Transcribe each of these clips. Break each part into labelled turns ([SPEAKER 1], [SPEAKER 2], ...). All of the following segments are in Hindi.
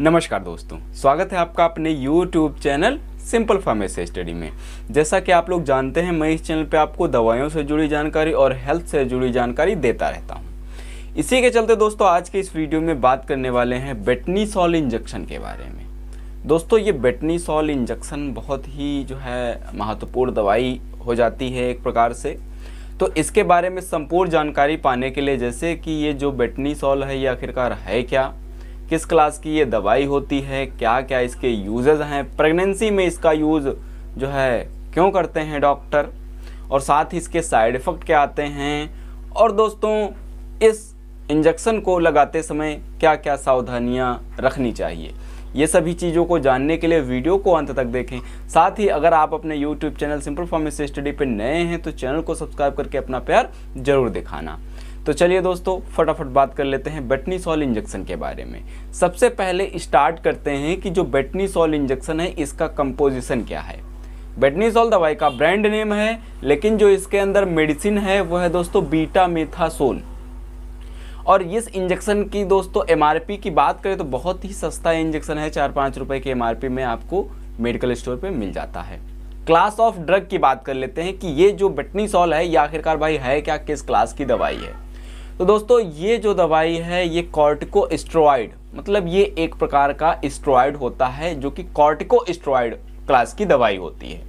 [SPEAKER 1] नमस्कार दोस्तों स्वागत है आपका अपने YouTube channel simple pharmacy study में जैसा कि आप लोग जानते हैं मैं इस चैनल पे आपको दवाइयों से जुड़ी जानकारी और हेल्थ से जुड़ी जानकारी देता रहता हूँ इसी के चलते दोस्तों आज के इस वीडियो में बात करने वाले हैं बेटनीसॉल इंजेक्शन के बारे में दोस्तों ये बेटनीसॉल इंजेक्शन बहुत ही जो है महत्वपूर्ण दवाई हो जाती है एक प्रकार से तो इसके बारे में संपूर्ण जानकारी पाने के लिए जैसे कि ये जो बेटनीसॉल है ये आखिरकार है क्या किस क्लास की ये दवाई होती है क्या क्या इसके यूजेज हैं प्रेगनेंसी में इसका यूज़ जो है क्यों करते हैं डॉक्टर और साथ ही इसके साइड इफ़ेक्ट क्या आते हैं और दोस्तों इस इंजेक्शन को लगाते समय क्या क्या सावधानियाँ रखनी चाहिए ये सभी चीज़ों को जानने के लिए वीडियो को अंत तक देखें साथ ही अगर आप अपने YouTube channel simple pharmacy study पर नए हैं तो चैनल को सब्सक्राइब करके अपना प्यार जरूर दिखाना तो चलिए दोस्तों फटाफट बात कर लेते हैं बेटनीसॉल इंजेक्शन के बारे में सबसे पहले स्टार्ट करते हैं कि जो बेटनीसॉल इंजेक्शन है इसका कंपोजिशन क्या है बेटनीसॉल दवाई का ब्रांड नेम है लेकिन जो इसके अंदर मेडिसिन है वह है दोस्तों बीटा मेथासोल और इस इंजेक्शन की दोस्तों एम की बात करें तो बहुत ही सस्ता इंजेक्शन है चार पाँच रुपये की एम में आपको मेडिकल स्टोर पर मिल जाता है क्लास ऑफ ड्रग की बात कर लेते हैं कि ये जो बेटनीसॉल है ये आखिरकार भाई है क्या किस क्लास की दवाई है तो दोस्तों ये जो दवाई है ये कॉर्टिको स्ट्रॉइड मतलब ये एक प्रकार का स्ट्रॉयड होता है जो कि कॉर्टिको स्ट्रॉइड क्लास की दवाई होती है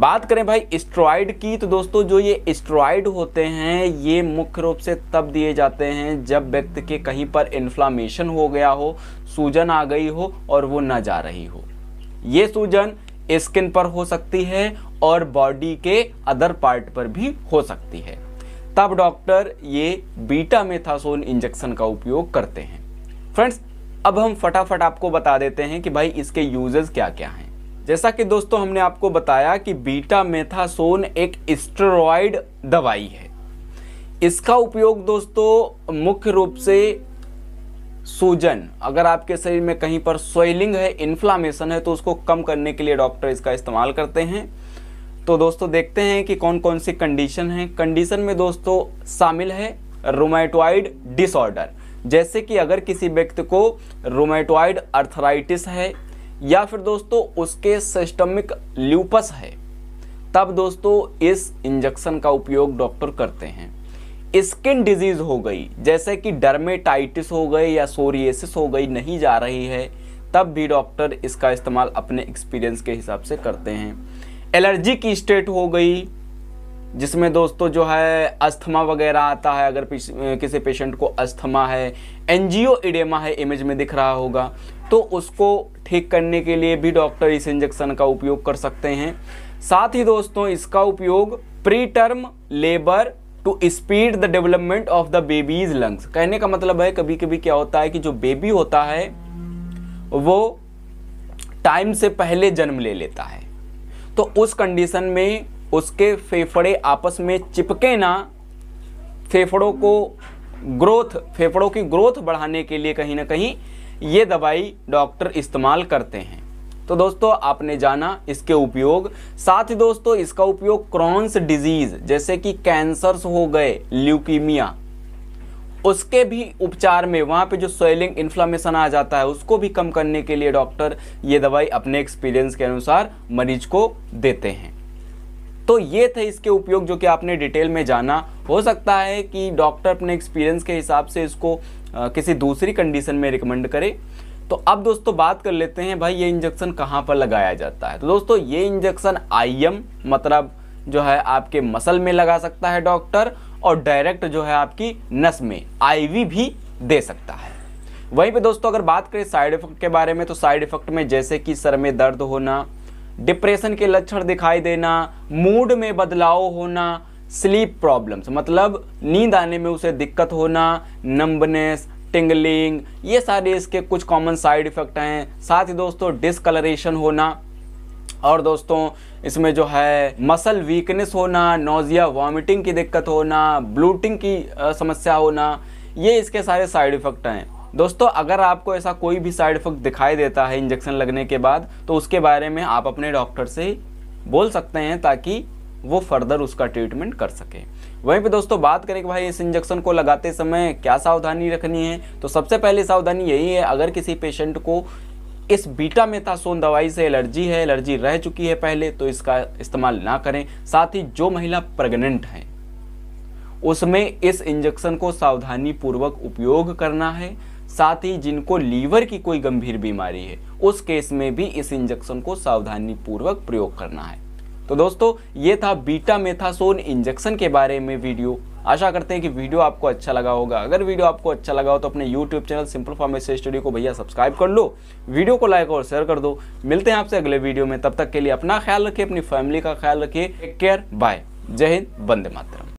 [SPEAKER 1] बात करें भाई स्ट्रॉइड की तो दोस्तों जो ये स्ट्रॉइड होते हैं ये मुख्य रूप से तब दिए जाते हैं जब व्यक्ति के कहीं पर इन्फ्लामेशन हो गया हो सूजन आ गई हो और वो ना जा रही हो ये सूजन स्किन पर हो सकती है और बॉडी के अदर पार्ट पर भी हो सकती है तब डॉक्टर ये बीटा मेथासोन इंजेक्शन का उपयोग करते हैं फ्रेंड्स अब हम फटाफट आपको बता देते हैं कि भाई इसके यूजेस क्या क्या हैं जैसा कि दोस्तों हमने आपको बताया कि बीटा मेथासोन एक स्टेरॉइड दवाई है इसका उपयोग दोस्तों मुख्य रूप से सूजन अगर आपके शरीर में कहीं पर स्वेलिंग है इन्फ्लामेशन है तो उसको कम करने के लिए डॉक्टर इसका इस्तेमाल करते हैं तो दोस्तों देखते हैं कि कौन कौन सी कंडीशन है कंडीशन में दोस्तों शामिल है रोमैटोइड डिसऑर्डर जैसे कि अगर किसी व्यक्ति को रोमैटोइड अर्थराइटिस है या फिर दोस्तों उसके सिस्टमिक ल्यूपस है तब दोस्तों इस इंजेक्शन का उपयोग डॉक्टर करते हैं स्किन डिजीज़ हो गई जैसे कि डर्मेटाइटिस हो गई या सोरिएसिस हो गई नहीं जा रही है तब भी डॉक्टर इसका इस्तेमाल अपने एक्सपीरियंस के हिसाब से करते हैं एलर्जी की स्टेट हो गई जिसमें दोस्तों जो है अस्थमा वगैरह आता है अगर किसी पेशेंट को अस्थमा है एनजीओ इडेमा है इमेज में दिख रहा होगा तो उसको ठीक करने के लिए भी डॉक्टर इस इंजेक्शन का उपयोग कर सकते हैं साथ ही दोस्तों इसका उपयोग preterm labour to speed the development of the babies lungs कहने का मतलब है कभी कभी क्या होता है कि जो बेबी होता है वो टाइम से पहले जन्म ले लेता है तो उस कंडीशन में उसके फेफड़े आपस में चिपके ना फेफड़ों को ग्रोथ फेफड़ों की ग्रोथ बढ़ाने के लिए कहीं ना कहीं ये दवाई डॉक्टर इस्तेमाल करते हैं तो दोस्तों आपने जाना इसके उपयोग साथ ही दोस्तों इसका उपयोग क्रॉन्स डिजीज जैसे कि कैंसर्स हो गए ल्यूकीमिया उसके भी उपचार में वहाँ पे जो स्वेलिंग इन्फ्लामेशन आ जाता है उसको भी कम करने के लिए डॉक्टर ये दवाई अपने एक्सपीरियंस के अनुसार मरीज को देते हैं तो ये थे इसके उपयोग जो कि आपने डिटेल में जाना हो सकता है कि डॉक्टर अपने एक्सपीरियंस के हिसाब से इसको किसी दूसरी कंडीशन में रिकमेंड करे तो अब दोस्तों बात कर लेते हैं भाई ये इंजेक्शन कहाँ पर लगाया जाता है तो दोस्तों ये इंजेक्शन आई मतलब जो है आपके मसल में लगा सकता है डॉक्टर और डायरेक्ट जो है आपकी नस में आईवी भी दे सकता है वहीं पे दोस्तों अगर बात करें साइड इफेक्ट के बारे में तो साइड इफेक्ट में जैसे कि सर में दर्द होना डिप्रेशन के लक्षण दिखाई देना मूड में बदलाव होना स्लीप प्रॉब्लम्स मतलब नींद आने में उसे दिक्कत होना नंबनेस टिंगलिंग ये सारे इसके कुछ कॉमन साइड इफेक्ट हैं साथ ही दोस्तों डिसकलरेशन होना और दोस्तों इसमें जो है मसल वीकनेस होना नोज़िया वॉमिटिंग की दिक्कत होना ब्लूटिंग की समस्या होना ये इसके सारे साइड इफ़ेक्ट हैं दोस्तों अगर आपको ऐसा कोई भी साइड इफ़ेक्ट दिखाई देता है इंजेक्शन लगने के बाद तो उसके बारे में आप अपने डॉक्टर से बोल सकते हैं ताकि वो फर्दर उसका ट्रीटमेंट कर सके वहीं पे दोस्तों बात करें कि भाई इस इंजेक्शन को लगाते समय क्या सावधानी रखनी है तो सबसे पहले सावधानी यही है अगर किसी पेशेंट को इस बीटा मेथासोन दवाई से एलर्जी है एलर्जी रह चुकी है पहले तो इसका इस्तेमाल ना करें साथ ही जो महिला प्रेग्नेंट है उसमें इस इंजेक्शन को सावधानी पूर्वक उपयोग करना है साथ ही जिनको लीवर की कोई गंभीर बीमारी है उस केस में भी इस इंजेक्शन को सावधानी पूर्वक प्रयोग करना है तो दोस्तों ये था बीटा मेथासोन इंजेक्शन के बारे में वीडियो आशा करते हैं कि वीडियो आपको अच्छा लगा होगा अगर वीडियो आपको अच्छा लगा हो तो अपने YouTube channel simple pharmacy study को भैया सब्सक्राइब कर लो वीडियो को लाइक और शेयर कर दो मिलते हैं आपसे अगले वीडियो में तब तक के लिए अपना ख्याल रखिए अपनी फैमिली का ख्याल रखिए टेक केयर बाय जय हिंद बंदे मातरम